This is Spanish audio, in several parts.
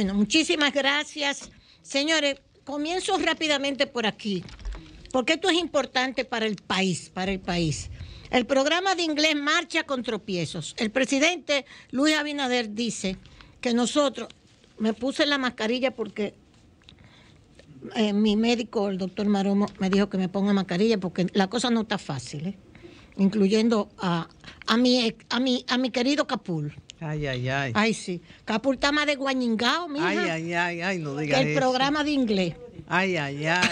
Bueno, muchísimas gracias. Señores, comienzo rápidamente por aquí, porque esto es importante para el país, para el país. El programa de inglés marcha con tropiezos. El presidente Luis Abinader dice que nosotros, me puse la mascarilla porque eh, mi médico, el doctor Maromo, me dijo que me ponga mascarilla porque la cosa no está fácil, ¿eh? incluyendo a, a, mi, a, mi, a mi querido Capul. Ay, ay, ay. Ay, sí. Capultama de Guañingao, mija. Ay, ay, ay, ay, no digas El programa de inglés. Ay, ay, ay.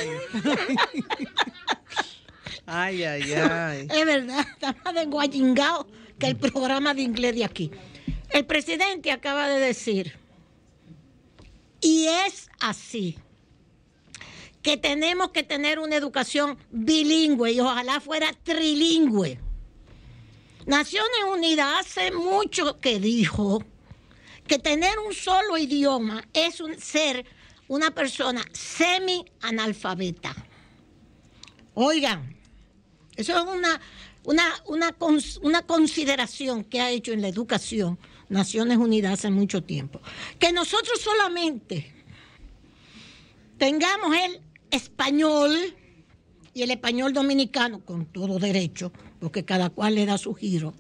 ay, ay, ay. Es verdad, está más de guayingao que el programa de inglés de aquí. El presidente acaba de decir, y es así, que tenemos que tener una educación bilingüe y ojalá fuera trilingüe Naciones Unidas hace mucho que dijo que tener un solo idioma es ser una persona semi-analfabeta. Oigan, eso es una, una, una consideración que ha hecho en la educación Naciones Unidas hace mucho tiempo. Que nosotros solamente tengamos el español y el español dominicano con todo derecho porque cada cual le da su giro.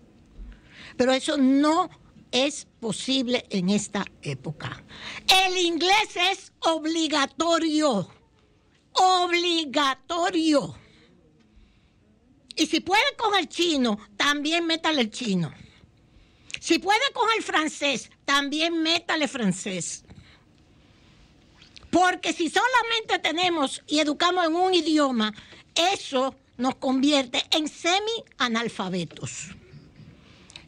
Pero eso no es posible en esta época. El inglés es obligatorio, obligatorio. Y si puede con el chino, también métale el chino. Si puede con el francés, también métale francés. Porque si solamente tenemos y educamos en un idioma, eso nos convierte en semi-analfabetos.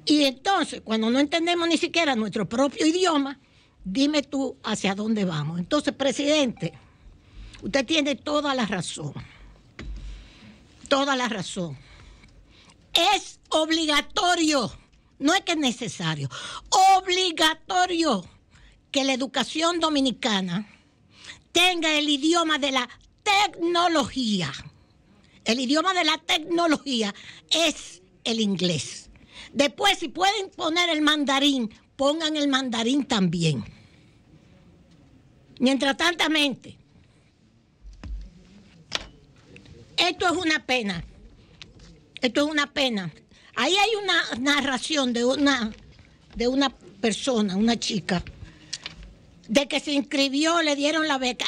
Y entonces, cuando no entendemos ni siquiera nuestro propio idioma, dime tú hacia dónde vamos. Entonces, presidente, usted tiene toda la razón. Toda la razón. Es obligatorio, no es que es necesario, obligatorio que la educación dominicana tenga el idioma de la tecnología. El idioma de la tecnología es el inglés. Después, si pueden poner el mandarín, pongan el mandarín también. Mientras tantamente, esto es una pena. Esto es una pena. Ahí hay una narración de una, de una persona, una chica, de que se inscribió, le dieron la beca.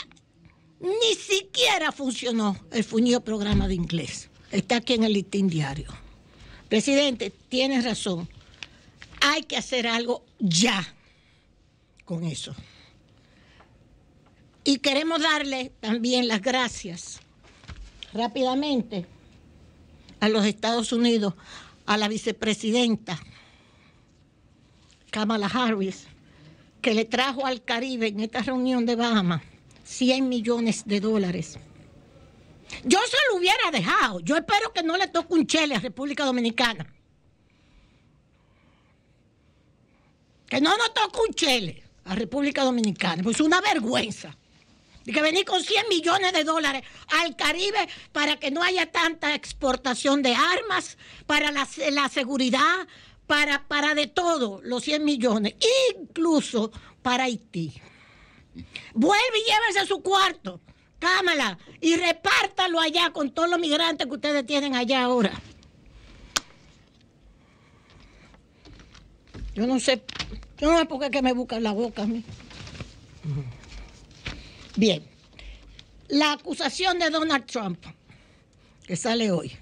Ni siquiera funcionó el funido programa de inglés. Está aquí en el listín diario. Presidente, tienes razón. Hay que hacer algo ya con eso. Y queremos darle también las gracias rápidamente a los Estados Unidos, a la vicepresidenta Kamala Harris, que le trajo al Caribe en esta reunión de Bahamas 100 millones de dólares. Yo se lo hubiera dejado. Yo espero que no le toque un chele a República Dominicana. Que no nos toque un chele a República Dominicana. Pues una vergüenza. de que venir con 100 millones de dólares al Caribe para que no haya tanta exportación de armas, para la, seguridad, para, para de todo, los 100 millones, incluso para Haití. Vuelve y llévese a su cuarto, cámara, y repártalo allá con todos los migrantes que ustedes tienen allá ahora. Yo no sé, yo no sé por qué que me buscan la boca a mí. Bien, la acusación de Donald Trump, que sale hoy,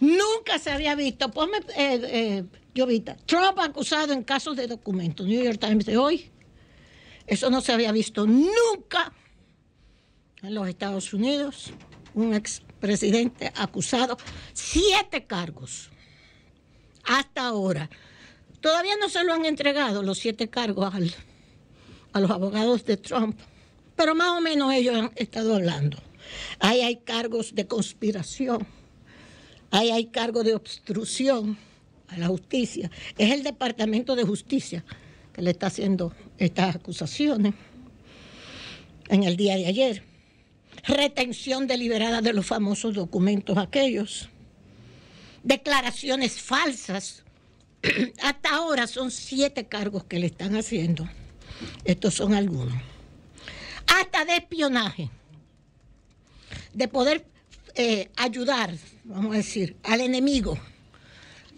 nunca se había visto. Ponme, eh, eh Trump acusado en casos de documentos. New York Times de hoy. Eso no se había visto nunca en los Estados Unidos. Un expresidente acusado, siete cargos hasta ahora. Todavía no se lo han entregado los siete cargos a los abogados de Trump, pero más o menos ellos han estado hablando. Ahí hay cargos de conspiración, ahí hay cargos de obstrucción a la justicia. Es el Departamento de Justicia que le está haciendo estas acusaciones en el día de ayer. Retención deliberada de los famosos documentos aquellos. Declaraciones falsas. Hasta ahora son siete cargos que le están haciendo. Estos son algunos. Hasta de espionaje. De poder eh, ayudar, vamos a decir, al enemigo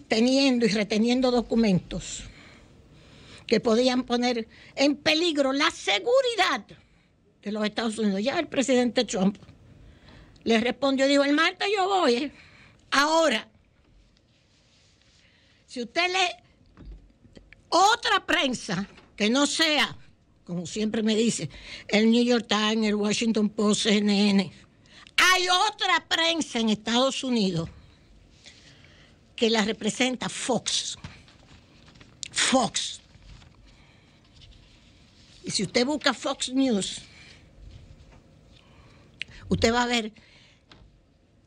teniendo y reteniendo documentos que podían poner en peligro la seguridad de los Estados Unidos. Ya el presidente Trump le respondió, dijo, el martes yo voy. ¿eh? Ahora, si usted lee otra prensa que no sea, como siempre me dice, el New York Times, el Washington Post, CNN, hay otra prensa en Estados Unidos que la representa Fox. Fox. Y si usted busca Fox News, usted va a ver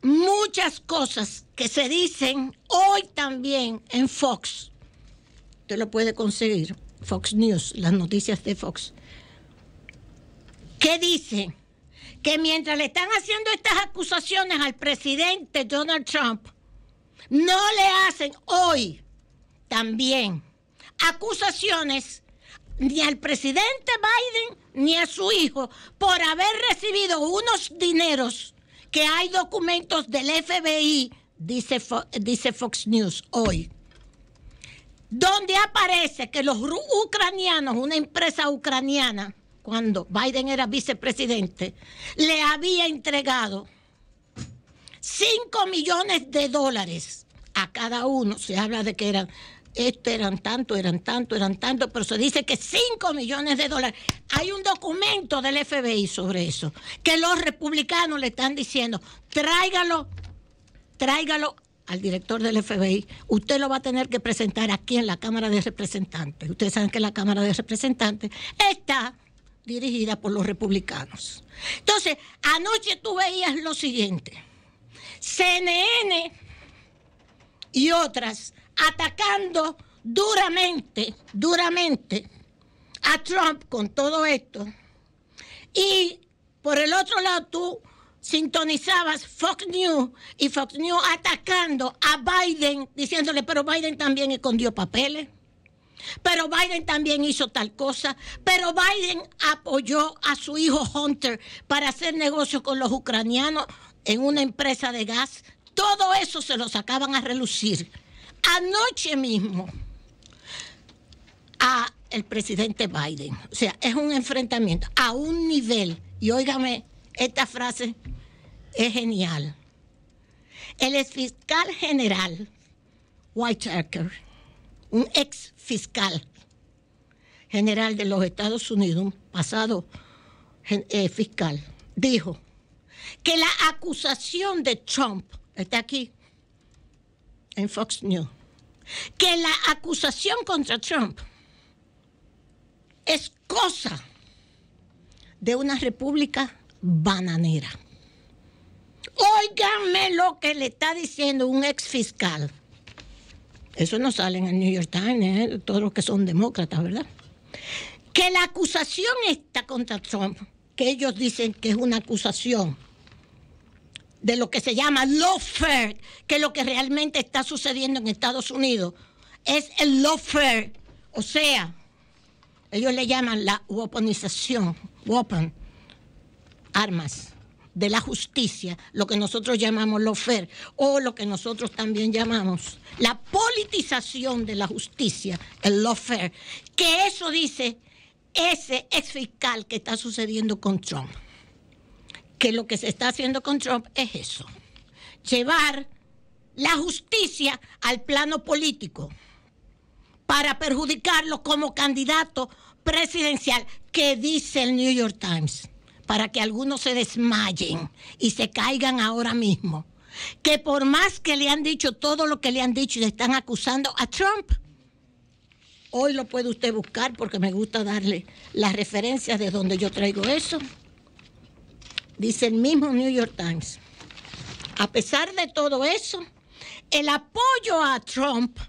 muchas cosas que se dicen hoy también en Fox. Usted lo puede conseguir, Fox News, las noticias de Fox. ¿Qué dicen? Que mientras le están haciendo estas acusaciones al presidente Donald Trump, no le hacen hoy también acusaciones ni al presidente Biden ni a su hijo por haber recibido unos dineros que hay documentos del FBI, dice, dice Fox News hoy, donde aparece que los ucranianos, una empresa ucraniana, cuando Biden era vicepresidente, le había entregado 5 millones de dólares a cada uno, se habla de que eran esto eran tanto, eran tanto, eran tanto, pero se dice que 5 millones de dólares. Hay un documento del FBI sobre eso, que los republicanos le están diciendo, tráigalo, tráigalo al director del FBI, usted lo va a tener que presentar aquí en la Cámara de Representantes. Ustedes saben que la Cámara de Representantes está dirigida por los republicanos. Entonces, anoche tú veías lo siguiente, CNN y otras atacando duramente, duramente a Trump con todo esto. Y por el otro lado tú sintonizabas Fox News y Fox News atacando a Biden, diciéndole, pero Biden también escondió papeles, pero Biden también hizo tal cosa, pero Biden apoyó a su hijo Hunter para hacer negocios con los ucranianos en una empresa de gas. Todo eso se lo sacaban a relucir anoche mismo a el presidente Biden. O sea, es un enfrentamiento a un nivel. Y óigame, esta frase es genial. El fiscal general Whitehacker, un ex fiscal general de los Estados Unidos, un pasado eh, fiscal, dijo que la acusación de Trump, está aquí, en Fox News que la acusación contra Trump es cosa de una república bananera. Óigame lo que le está diciendo un ex fiscal. Eso no sale en el New York Times, ¿eh? todos los que son demócratas, ¿verdad? Que la acusación está contra Trump, que ellos dicen que es una acusación de lo que se llama lawfare, que lo que realmente está sucediendo en Estados Unidos es el lawfare, o sea, ellos le llaman la weaponización, weapon, armas de la justicia, lo que nosotros llamamos lawfare, o lo que nosotros también llamamos la politización de la justicia, el lawfare, que eso dice ese ex fiscal que está sucediendo con Trump que lo que se está haciendo con Trump es eso, llevar la justicia al plano político para perjudicarlo como candidato presidencial, que dice el New York Times, para que algunos se desmayen y se caigan ahora mismo. Que por más que le han dicho todo lo que le han dicho y le están acusando a Trump, hoy lo puede usted buscar porque me gusta darle las referencias de donde yo traigo eso dice el mismo New York Times, a pesar de todo eso, el apoyo a Trump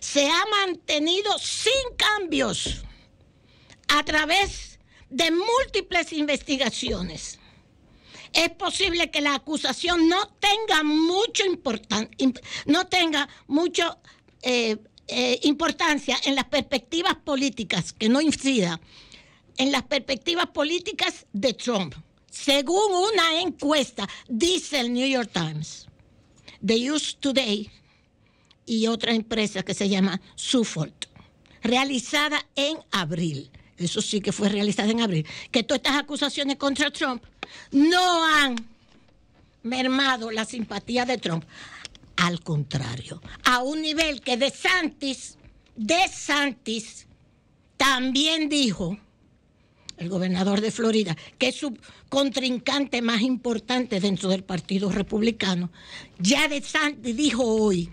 se ha mantenido sin cambios a través de múltiples investigaciones. Es posible que la acusación no tenga mucho no tenga mucho eh, eh, importancia en las perspectivas políticas, que no incida en las perspectivas políticas de Trump, según una encuesta, dice el New York Times, The Use Today y otra empresa que se llama Suffolk, realizada en abril. Eso sí que fue realizada en abril. Que todas estas acusaciones contra Trump no han mermado la simpatía de Trump. Al contrario, a un nivel que De Santis, De Santis también dijo el gobernador de Florida, que es su contrincante más importante dentro del Partido Republicano, ya de dijo hoy,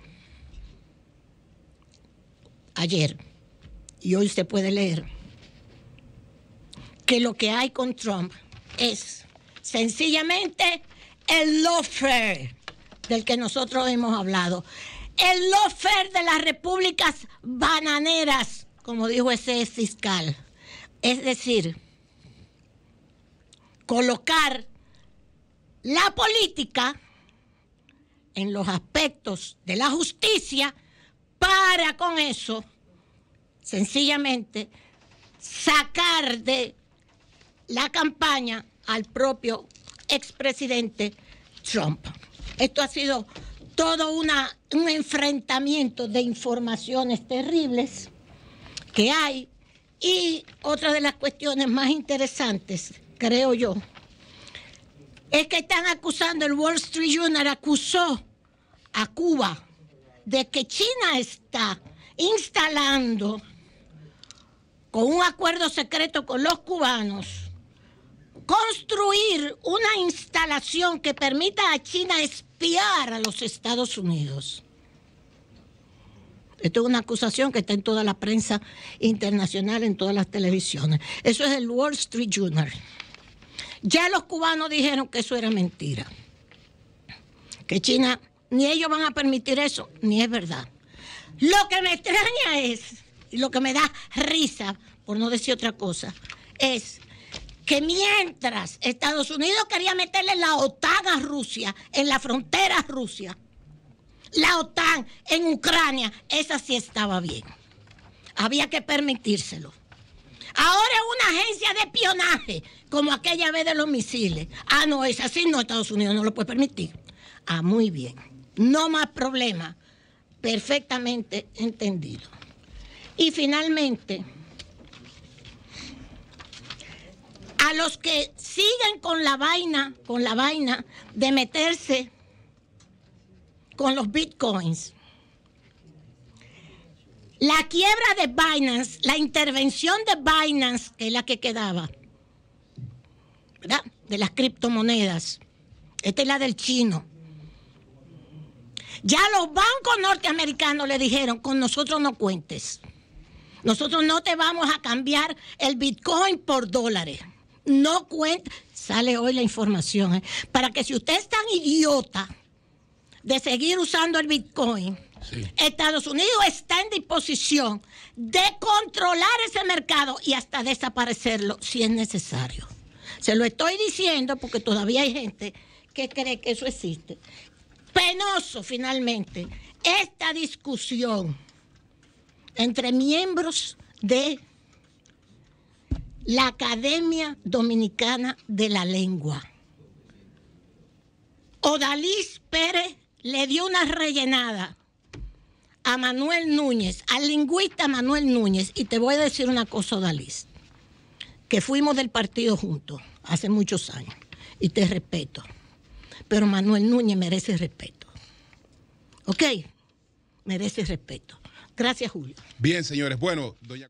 ayer, y hoy se puede leer, que lo que hay con Trump es sencillamente el lawfare del que nosotros hemos hablado, el lawfare de las repúblicas bananeras, como dijo ese fiscal. Es decir, colocar la política en los aspectos de la justicia para con eso sencillamente sacar de la campaña al propio expresidente Trump. Esto ha sido todo una, un enfrentamiento de informaciones terribles que hay y otra de las cuestiones más interesantes creo yo, es que están acusando, el Wall Street Journal acusó a Cuba de que China está instalando con un acuerdo secreto con los cubanos, construir una instalación que permita a China espiar a los Estados Unidos. Esto es una acusación que está en toda la prensa internacional, en todas las televisiones. Eso es el Wall Street Journal. Ya los cubanos dijeron que eso era mentira. Que China, ni ellos van a permitir eso, ni es verdad. Lo que me extraña es, y lo que me da risa, por no decir otra cosa, es que mientras Estados Unidos quería meterle la OTAN a Rusia, en la frontera Rusia, la OTAN en Ucrania, esa sí estaba bien. Había que permitírselo. Ahora es una agencia de espionaje, como aquella vez de los misiles. Ah, no, es así, no, Estados Unidos no lo puede permitir. Ah, muy bien. No más problema, Perfectamente entendido. Y finalmente, a los que siguen con la vaina, con la vaina de meterse con los bitcoins. La quiebra de Binance, la intervención de Binance, que es la que quedaba, ¿verdad? De las criptomonedas. Esta es la del chino. Ya los bancos norteamericanos le dijeron, con nosotros no cuentes. Nosotros no te vamos a cambiar el Bitcoin por dólares. No cuentes. sale hoy la información, ¿eh? para que si usted es tan idiota de seguir usando el Bitcoin, Estados Unidos está en disposición de controlar ese mercado y hasta desaparecerlo si es necesario. Se lo estoy diciendo porque todavía hay gente que cree que eso existe. Penoso finalmente esta discusión entre miembros de la Academia Dominicana de la Lengua. Odalís Pérez le dio una rellenada a Manuel Núñez, al lingüista Manuel Núñez, y te voy a decir una cosa, Dalí, que fuimos del partido juntos hace muchos años, y te respeto, pero Manuel Núñez merece respeto. ¿Ok? Merece respeto. Gracias, Julio. Bien, señores. Bueno, doña...